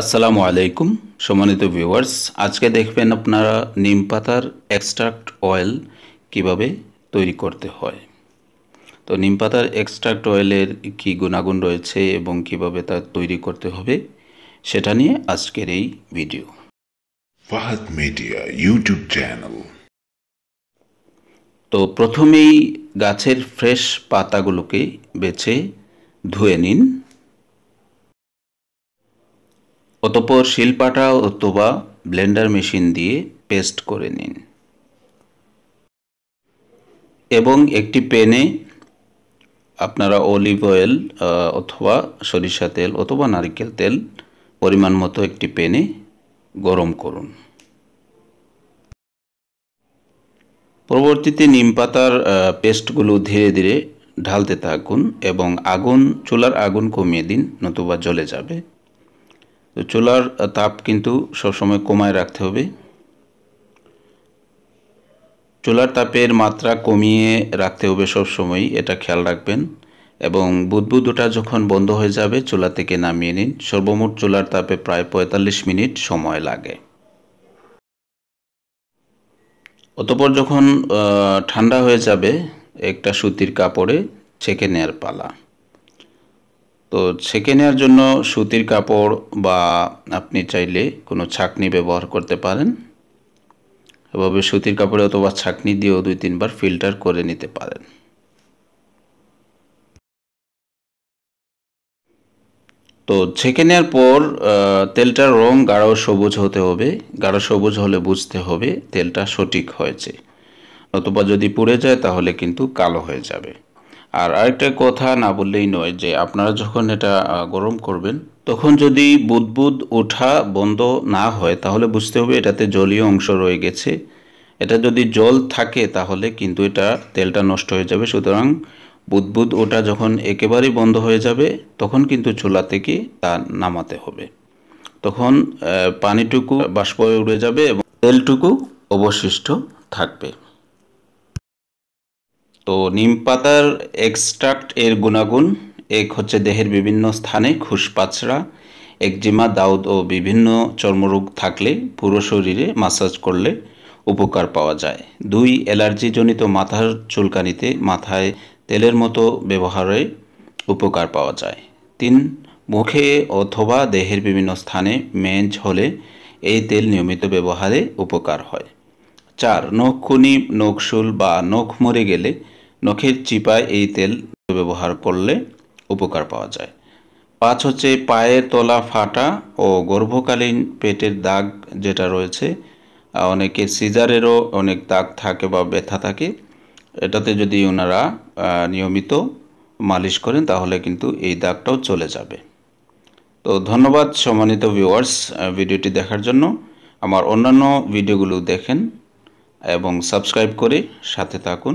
আসসালামু আলাইকুম সম্মানিত ভিউয়ার্স আজকে দেখবেন আপনারা নিম পাতার এক্সট্রাক্ট অয়েল কিভাবে তৈরি করতে হয় তো নিম পাতার এক্সট্রাক্ট অয়েলের কি গুণাগুণ রয়েছে এবং কিভাবে তা তৈরি করতে হবে সেটা নিয়ে আজকের এই video Fahad media YouTube channel তো প্রথমেই গাছের ফ্রেশ পাতাগুলোকে বেছে ধুয়ে নিন অতপর শিলপাটা অথবা ব্লেন্ডার মেশিন দিয়ে পেস্ট করে নিন এবং একটি পেনে আপনারা অলিভ অয়েল অথবা সরিষা তেল অথবা নারিকেল তেল পরিমাণ মতো একটি পেনে গরম করুন পরবর্তীতে নিম পাতার পেস্টগুলো ধীরে ধীরে ঢালতে থাকুন এবং আগুন চুলার আগুন কমিয়ে দিন নতুবা জ্বলে যাবে তো চুলার তাপ কিন্তু সবসময় কমায় রাখতে হবে চুলার তাপের মাত্রা কমিয়ে রাখতে হবে সবসময় এটা খেয়াল রাখবেন এবং বুদবুদ ওটা যখন বন্ধ হয়ে যাবে চুলা থেকে নামিয়ে নিন সর্বমোট চুলার তাপে প্রায় ৪৫ মিনিট সময় লাগে অতপর যখন ঠান্ডা হয়ে যাবে একটা সুতির কাপড়ে ছেঁকে নেয়ার পালা তো ছেঁকে নেওয়ার জন্য সুতির কাপড় বা আপনি চাইলে কোনো ছাকনি ব্যবহার করতে পারেন এভাবে সুতির কাপড়ে অথবা ছাকনি দিয়েও দুই তিনবার ফিল্টার করে নিতে পারেন তো ছেঁকে নেওয়ার পর তেলটার রং গাঢ় সবুজ হতে হবে গাঢ় সবুজ হলে বুঝতে হবে তেলটা সঠিক হয়েছে অথবা যদি পুড়ে যায় তাহলে কিন্তু কালো হয়ে যাবে আর আরেকটা কথা না বললেই নয় যে আপনারা যখন এটা গরম করবেন তখন যদি বুদবুদ ওঠা বন্ধ না হয় তাহলে বুঝতে হবে এটাতে জলীয় অংশ রয়ে গেছে এটা যদি জল থাকে তাহলে কিন্তু এটা তেলটা নষ্ট হয়ে যাবে সুতরাং বুদবুদ ওটা যখন একেবারেই বন্ধ হয়ে যাবে তখন কিন্তু চুলা থেকে তা নামাতে হবে তখন পানিটুকু বাষ্প উড়ে যাবে এবং তেলটুকু অবশিষ্ট থাকবে তো নিম পাতার এক্সট্রাক্ট এর গুণাগুণ এক হচ্ছে দেহের বিভিন্ন স্থানে খুশপাচড়া একজিমা দাউদ ও বিভিন্ন চর্মরোগ থাকলে পুরো শরীরে মাসাজ করলে উপকার পাওয়া যায় দুই অ্যালার্জিজনিত মাথার চুলকানিতে মাথায় তেলের মতো ব্যবহারে উপকার পাওয়া যায় তিন মুখে অথবা দেহের বিভিন্ন স্থানে মেজ হলে এই তেল নিয়মিত ব্যবহারে উপকার হয় চার নখ খুনি নখশুল বা নখ মরে গেলে নখের চিপায় এই তেল ব্যবহার করলে উপকার পাওয়া যায় পাঁচ হচ্ছে পায়ের তলা ফাটা ও গর্ভকালীন পেটের দাগ যেটা রয়েছে অনেকে সিজারেরও অনেক দাগ থাকে বা ব্যথা থাকে এটাতে যদি ওনারা নিয়মিত মালিশ করেন তাহলে কিন্তু এই দাগটাও চলে যাবে তো ধন্যবাদ সম্মানিত ভিউয়ার্স ভিডিওটি দেখার জন্য আমার অন্যান্য ভিডিওগুলো দেখেন এবং সাবস্ক্রাইব করে সাথে থাকুন